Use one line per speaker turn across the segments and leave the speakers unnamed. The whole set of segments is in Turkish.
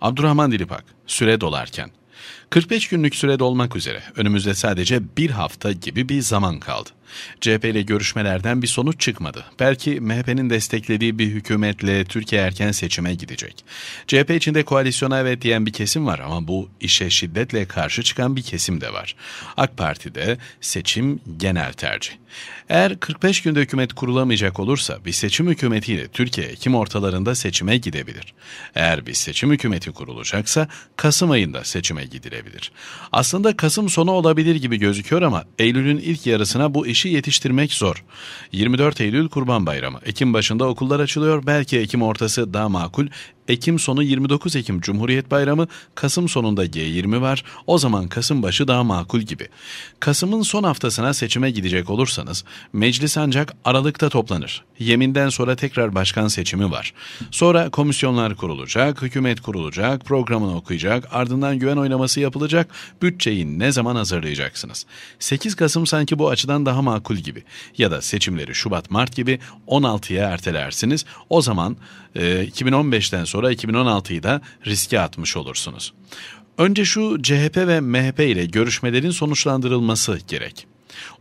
Abdurrahman Dilipak, süre dolarken. 45 günlük süre dolmak üzere önümüzde sadece bir hafta gibi bir zaman kaldı. CHP ile görüşmelerden bir sonuç çıkmadı. Belki MHP'nin desteklediği bir hükümetle Türkiye erken seçime gidecek. CHP içinde koalisyona evet diyen bir kesim var ama bu işe şiddetle karşı çıkan bir kesim de var. AK Parti'de seçim genel tercih. Eğer 45 günde hükümet kurulamayacak olursa bir seçim hükümetiyle Türkiye Ekim ortalarında seçime gidebilir. Eğer bir seçim hükümeti kurulacaksa Kasım ayında seçime gidilebilir. Aslında Kasım sonu olabilir gibi gözüküyor ama Eylül'ün ilk yarısına bu iş kişi yetiştirmek zor. 24 Eylül Kurban Bayramı. Ekim başında okullar açılıyor. Belki Ekim ortası daha makul. Ekim sonu 29 Ekim Cumhuriyet Bayramı, Kasım sonunda G20 var. O zaman Kasım başı daha makul gibi. Kasım'ın son haftasına seçime gidecek olursanız meclis ancak Aralık'ta toplanır. Yeminden sonra tekrar başkan seçimi var. Sonra komisyonlar kurulacak, hükümet kurulacak, programını okuyacak, ardından güven oynaması yapılacak, bütçeyi ne zaman hazırlayacaksınız? 8 Kasım sanki bu açıdan daha makul gibi. Ya da seçimleri Şubat-Mart gibi 16'ya ertelersiniz. O zaman 2015'ten ee, sonra 2016'yı da riske atmış olursunuz. Önce şu CHP ve MHP ile görüşmelerin sonuçlandırılması gerek.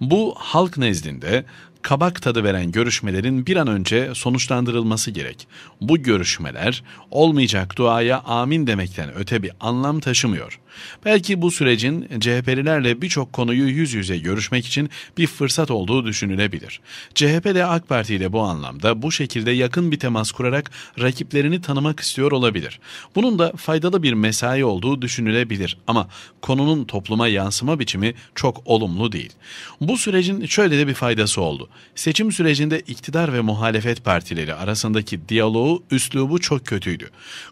Bu halk nezdinde kabak tadı veren görüşmelerin bir an önce sonuçlandırılması gerek. Bu görüşmeler olmayacak duaya amin demekten öte bir anlam taşımıyor. Belki bu sürecin CHP'lilerle birçok konuyu yüz yüze görüşmek için bir fırsat olduğu düşünülebilir. CHP de AK Parti ile bu anlamda bu şekilde yakın bir temas kurarak rakiplerini tanımak istiyor olabilir. Bunun da faydalı bir mesai olduğu düşünülebilir ama konunun topluma yansıma biçimi çok olumlu değil. Bu sürecin şöyle de bir faydası oldu. Seçim sürecinde iktidar ve muhalefet partileri arasındaki diyaloğu, üslubu çok kötüydü.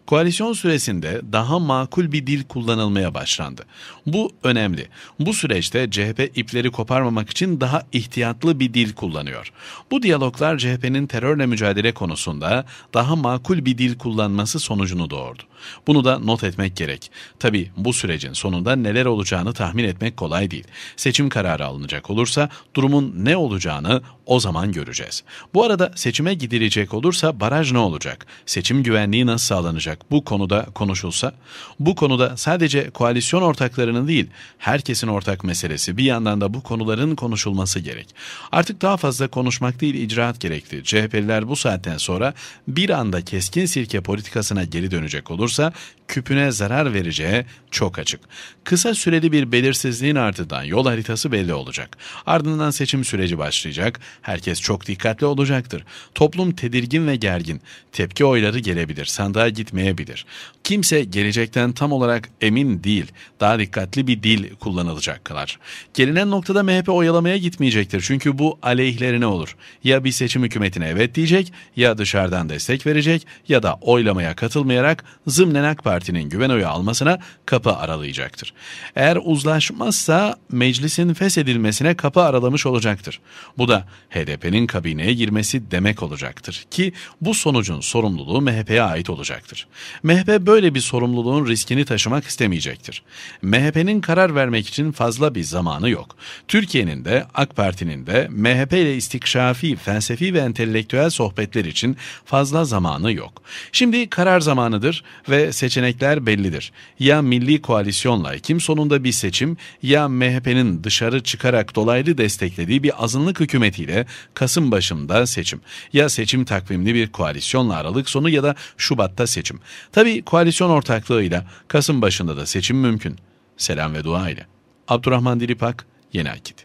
Koalisyon süresinde daha makul bir dil kullanılmaya başlandı. Bu önemli. Bu süreçte CHP ipleri koparmamak için daha ihtiyatlı bir dil kullanıyor. Bu diyaloglar CHP'nin terörle mücadele konusunda daha makul bir dil kullanması sonucunu doğurdu. Bunu da not etmek gerek. Tabi bu sürecin sonunda neler olacağını tahmin etmek kolay değil. Seçim kararı alınacak olursa durumun ne olacağını o zaman göreceğiz. Bu arada seçime gidilecek olursa baraj ne olacak? Seçim güvenliği nasıl sağlanacak? Bu konuda konuşulsa. Bu konuda sadece koalisyon ortaklarının değil, herkesin ortak meselesi. Bir yandan da bu konuların konuşulması gerek. Artık daha fazla konuşmak değil icraat gerekli. CHP'liler bu saatten sonra bir anda keskin sirke politikasına geri dönecek olursa küpüne zarar vereceği çok açık. Kısa süreli bir belirsizliğin ardından yol haritası belli olacak. Ardından seçim süreci başlayacak. Herkes çok dikkatli olacaktır. Toplum tedirgin ve gergin. Tepki oyları gelebilir. Sandığa gitmeyebilir. Kimse gelecekten tam olarak emin değil. Daha dikkatli bir dil kullanılacak kadar. Gelinen noktada MHP oyalamaya gitmeyecektir. Çünkü bu aleyhlerine olur. Ya bir seçim hükümetine evet diyecek ya dışarıdan destek verecek ya da oylamaya katılmayarak zımnen AK Parti Parti'nin güven oyu almasına kapı aralayacaktır. Eğer uzlaşmazsa meclisin feshedilmesine kapı aralamış olacaktır. Bu da HDP'nin kabineye girmesi demek olacaktır ki bu sonucun sorumluluğu MHP'ye ait olacaktır. MHP böyle bir sorumluluğun riskini taşımak istemeyecektir. MHP'nin karar vermek için fazla bir zamanı yok. Türkiye'nin de AK Parti'nin de MHP ile istikşafi, felsefi ve entelektüel sohbetler için fazla zamanı yok. Şimdi karar zamanıdır ve seçenek seçenekler bellidir. Ya milli koalisyonla kim sonunda bir seçim ya MHP'nin dışarı çıkarak dolaylı desteklediği bir azınlık hükümetiyle Kasım başında seçim. Ya seçim takvimli bir koalisyonla Aralık sonu ya da Şubat'ta seçim. Tabi koalisyon ortaklığıyla Kasım başında da seçim mümkün. Selam ve dua ile. Abdurrahman Dilipak, Yeni Akit.